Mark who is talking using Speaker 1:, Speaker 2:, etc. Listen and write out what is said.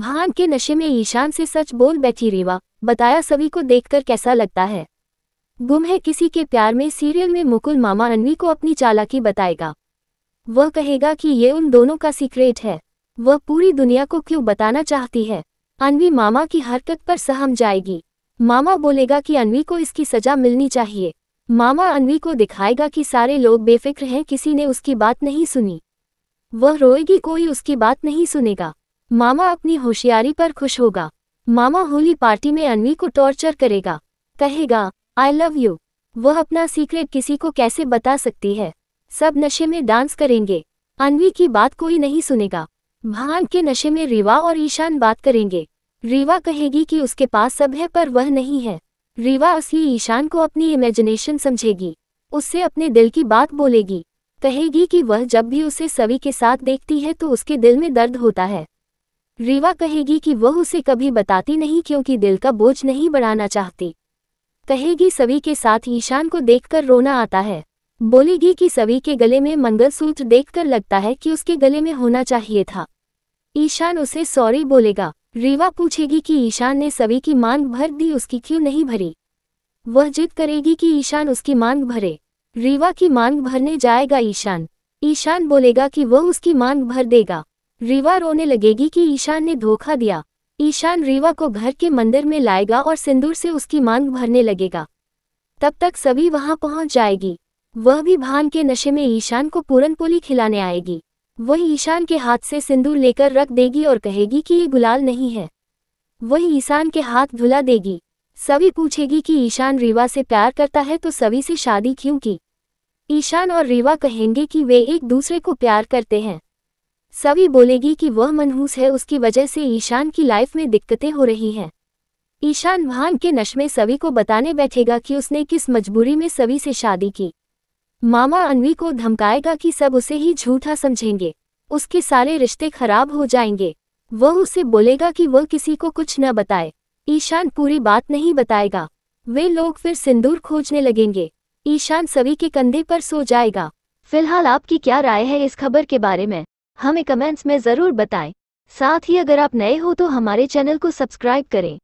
Speaker 1: भान के नशे में ईशान से सच बोल बैठी रेवा बताया सभी को देखकर कैसा लगता है गुम है किसी के प्यार में सीरियल में मुकुल मामा अनवी को अपनी चालाकी बताएगा वह कहेगा कि ये उन दोनों का सीक्रेट है वह पूरी दुनिया को क्यों बताना चाहती है अनवी मामा की हरकत पर सहम जाएगी मामा बोलेगा कि अनवी को इसकी सजा मिलनी चाहिए मामा अनवी को दिखाएगा कि सारे लोग बेफिक्र हैं किसी ने उसकी बात नहीं सुनी वह रोएगी कोई उसकी बात नहीं सुनेगा मामा अपनी होशियारी पर खुश होगा मामा होली पार्टी में अनवी को टॉर्चर करेगा कहेगा आई लव यू वह अपना सीक्रेट किसी को कैसे बता सकती है सब नशे में डांस करेंगे अनवी की बात कोई नहीं सुनेगा भान के नशे में रीवा और ईशान बात करेंगे रीवा कहेगी कि उसके पास सब है पर वह नहीं है रीवा असली ईशान को अपनी इमेजिनेशन समझेगी उससे अपने दिल की बात बोलेगी कहेगी कि वह जब भी उसे सभी के साथ देखती है तो उसके दिल में दर्द होता है रीवा कहेगी कि वह उसे कभी बताती नहीं क्योंकि दिल का बोझ नहीं बढ़ाना चाहती कहेगी सभी के साथ ईशान को देखकर रोना आता है बोलेगी कि सभी के गले में मंगलसूत्र देखकर लगता है कि उसके गले में होना चाहिए था ईशान उसे सॉरी बोलेगा रीवा पूछेगी कि ईशान ने सभी की मांग भर दी उसकी क्यों नहीं भरी वह जिद करेगी कि ईशान उसकी मांग भरे रीवा की मांग भरने जाएगा ईशान ईशान बोलेगा कि वह उसकी मांग भर देगा रीवा रोने लगेगी कि ईशान ने धोखा दिया ईशान रीवा को घर के मंदिर में लाएगा और सिंदूर से उसकी मांग भरने लगेगा तब तक सभी वहां पहुंच जाएगी वह भी भान के नशे में ईशान को पूरनपोली खिलाने आएगी वह ईशान के हाथ से सिंदूर लेकर रख देगी और कहेगी कि ये गुलाल नहीं है वह ईशान के हाथ धुला देगी सभी पूछेगी कि ईशान रीवा से प्यार करता है तो सभी से शादी क्यों की ईशान और रीवा कहेंगे कि वे एक दूसरे को प्यार करते हैं सभी बोलेगी कि वह मनहूस है उसकी वजह से ईशान की लाइफ में दिक्कतें हो रही हैं ईशान भांग के नश में को बताने बैठेगा कि उसने किस मजबूरी में सभी से शादी की मामा अनवी को धमकाएगा कि सब उसे ही झूठा समझेंगे उसके सारे रिश्ते खराब हो जाएंगे वह उसे बोलेगा कि वह किसी को कुछ न बताए ईशान पूरी बात नहीं बताएगा वे लोग फिर सिंदूर खोजने लगेंगे ईशान सभी के कंधे पर सो जाएगा फिलहाल आपकी क्या राय है इस खबर के बारे में हमें कमेंट्स में ज़रूर बताएं साथ ही अगर आप नए हो तो हमारे चैनल को सब्सक्राइब करें